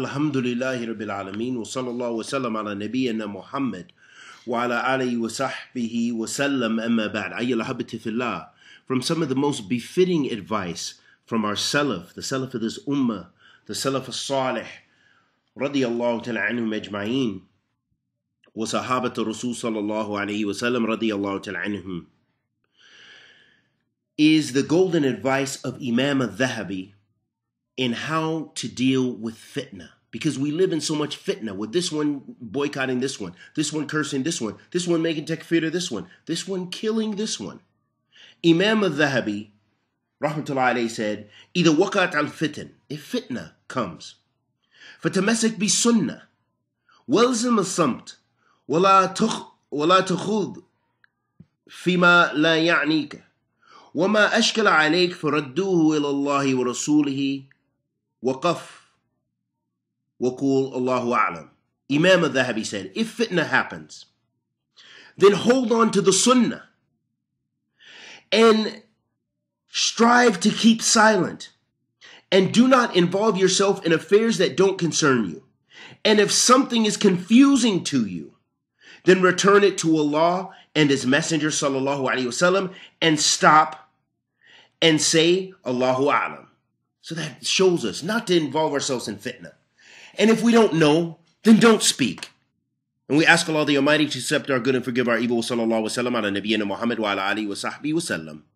الحمد لله رب العالمين وصلى الله وسلم على نبينا محمد وعلى آله وصحبه وسلم أما بعد أي لحبة في الله From some of the most befitting advice from our Salaf, the Salaf of this Ummah, the Salaf al-Salih, رضي الله تعالى عنهم أجمعين وصحابة الرسول صلى الله عليه وسلم رضي الله تعالى عنهم is the golden advice of Imam al-Dhahabi in how to deal with fitna because we live in so much fitna with this one boycotting this one, this one cursing this one, this one making takfir this one, this one killing this one. Imam al zahabi rahmatullahi alayhi, said, wakat al الْفِتْن If fitna comes, فَتَمَسَكْ بِسُنَّةِ وَالْزِمَ الصَّمْتِ وَلَا, تخ ولا تخوض fima la يعنيك وما أشكل عليك فردوه Allāhi wa Rasūlihi." وقف. وقول الله A'lam. Imam al-Dhahabi said, if fitna happens, then hold on to the sunnah and strive to keep silent and do not involve yourself in affairs that don't concern you. And if something is confusing to you, then return it to Allah and His Messenger sallallahu alayhi wasallam and stop and say Allahu a'lam. So that shows us not to involve ourselves in fitna. And if we don't know, then don't speak. And we ask Allah the Almighty to accept our good and forgive our evil. Sallallahu alaihi wasallam ala nabiyyina Muhammad wa ala alihi wa sahbihi wasallam.